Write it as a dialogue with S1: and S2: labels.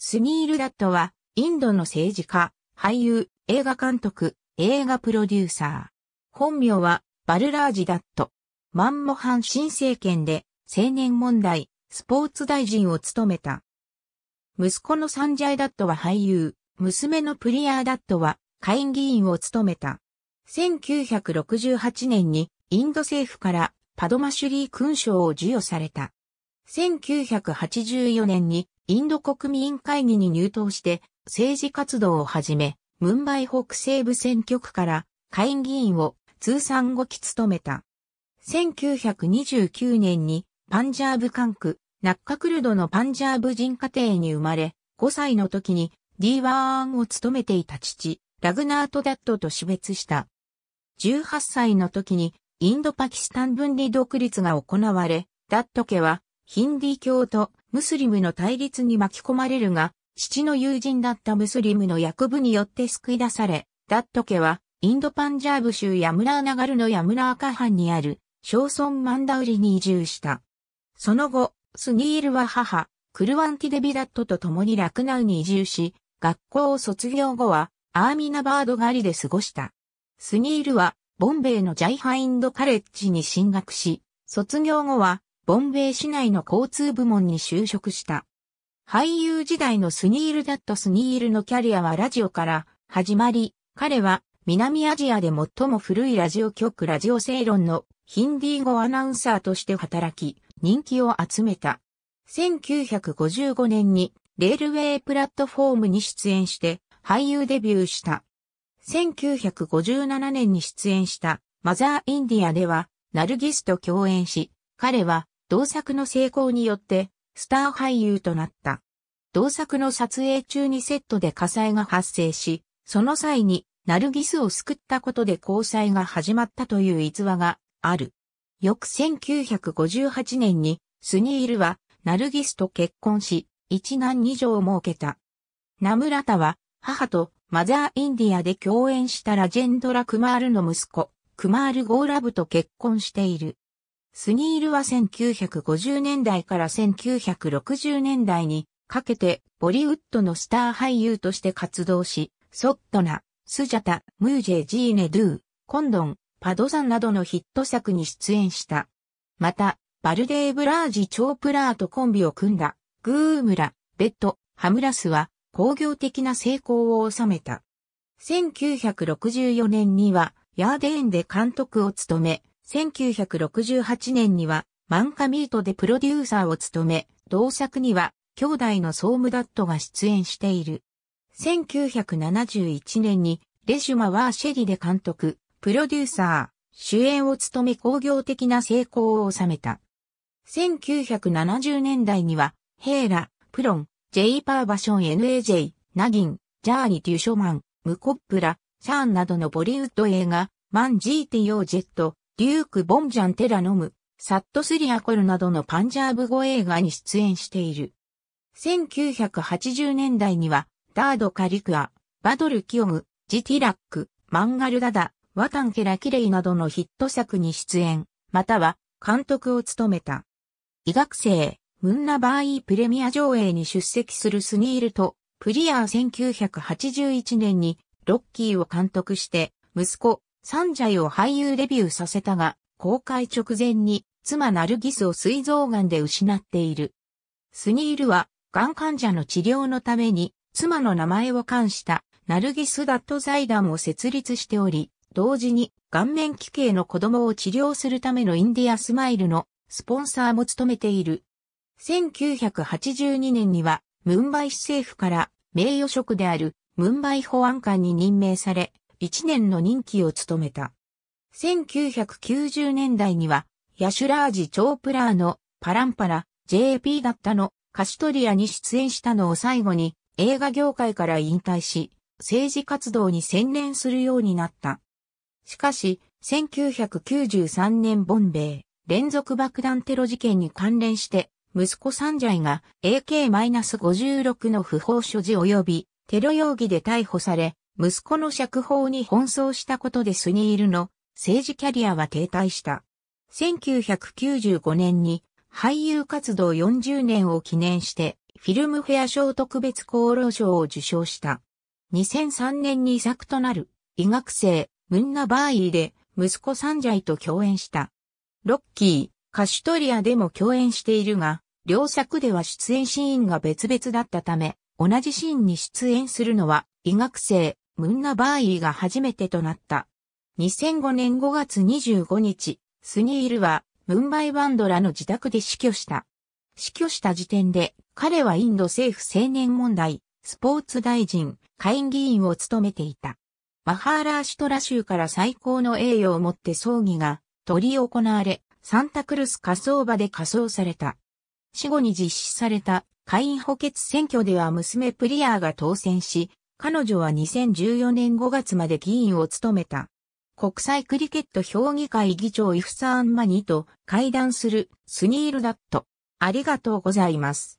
S1: スニール・ダットは、インドの政治家、俳優、映画監督、映画プロデューサー。本名は、バルラージ・ダット。マンモハン新政権で、青年問題、スポーツ大臣を務めた。息子のサンジャイ・ダットは俳優、娘のプリアー・ダットは、下院議員を務めた。1968年に、インド政府から、パドマシュリー勲章を授与された。1984年にインド国民会議に入党して政治活動を始め、ムンバイ北西部選挙区から会議員を通算5期務めた。1929年にパンジャーブ管区、ナッカクルドのパンジャーブ人家庭に生まれ、5歳の時に D1 を務めていた父、ラグナート・ダットと死別した。18歳の時にインド・パキスタン分離独立が行われ、ダット家はヒンディ教とムスリムの対立に巻き込まれるが、父の友人だったムスリムの役部によって救い出され、ダット家は、インドパンジャーブ州ヤムラーナガルのヤムラーカハンにある、小村マンダウリに移住した。その後、スニールは母、クルワンティデビダットと共にラクナウに移住し、学校を卒業後は、アーミナバード狩りで過ごした。スニールは、ボンベイのジャイハインドカレッジに進学し、卒業後は、ボンベイ市内の交通部門に就職した。俳優時代のスニール・ダット・スニールのキャリアはラジオから始まり、彼は南アジアで最も古いラジオ局ラジオ正論のヒンディー語アナウンサーとして働き、人気を集めた。1955年にレールウェイプラットフォームに出演して俳優デビューした。1957年に出演したマザーインディアではナルギスと共演し、彼は同作の成功によって、スター俳優となった。同作の撮影中にセットで火災が発生し、その際に、ナルギスを救ったことで交際が始まったという逸話がある。翌1958年に、スニールは、ナルギスと結婚し、一男二女を設けた。ナムラタは、母とマザーインディアで共演したラジェンドラ・クマールの息子、クマール・ゴーラブと結婚している。スニールは1950年代から1960年代にかけてボリウッドのスター俳優として活動し、ソットナ、スジャタ、ムージェ・ジーネ・ドゥ、コンドン、パドザンなどのヒット作に出演した。また、バルデー・ブラージ・チョープラーとコンビを組んだ、グームラ、ベッド、ハムラスは工業的な成功を収めた。1964年には、ヤーデーンで監督を務め、1968年には、マンカミートでプロデューサーを務め、同作には、兄弟のソームダットが出演している。1971年に、レシュマ・ワーシェリで監督、プロデューサー、主演を務め工業的な成功を収めた。1970年代には、ヘーラ、プロン、ジェイパーバション NAJ、ナギン、ジャーニ・デュショマン、ムコップラ、シャーンなどのボリウッド映画、マン GTO ジェット、リューク・ボンジャン・テラノム、サットスリアコルなどのパンジャーブ語映画に出演している。1980年代には、ダード・カリクア、バドル・キヨム、ジ・ティラック、マンガル・ダダ、ワタン・ケラ・キレイなどのヒット作に出演、または監督を務めた。医学生、ムンナバーイプレミア上映に出席するスニールと、プリアー1981年にロッキーを監督して、息子、サンジャイを俳優デビューさせたが、公開直前に妻ナルギスを膵臓癌で失っている。スニールは、癌患者の治療のために、妻の名前を冠したナルギス・ダット財団を設立しており、同時に顔面奇形の子供を治療するためのインディアスマイルのスポンサーも務めている。1982年にはムンバイ市政府から名誉職であるムンバイ保安官に任命され、1年の任期を務めた。1990年代には、ヤシュラージ・チョープラーのパランパラ、JP だったの、カシトリアに出演したのを最後に映画業界から引退し、政治活動に専念するようになった。しかし、1993年ボンベイ連続爆弾テロ事件に関連して、息子サンジャイが AK-56 の不法所持及びテロ容疑で逮捕され、息子の釈放に奔走したことでスニールの政治キャリアは停滞した。1995年に俳優活動40年を記念してフィルムフェア賞特別功労賞を受賞した。2003年に作となる医学生ムンナバーイで息子サンジャイと共演した。ロッキー、カシュトリアでも共演しているが、両作では出演シーンが別々だったため、同じシーンに出演するのは医学生ムンナバーイが初めてとなった。2005年5月25日、スニールは、ムンバイバンドラの自宅で死去した。死去した時点で、彼はインド政府青年問題、スポーツ大臣、下院議員を務めていた。マハーラーシュトラ州から最高の栄誉をもって葬儀が、取り行われ、サンタクルス火葬場で火葬された。死後に実施された、下院補欠選挙では娘プリアーが当選し、彼女は2014年5月まで議員を務めた。国際クリケット評議会議長イフサーンマニと会談するスニールダット。ありがとうございます。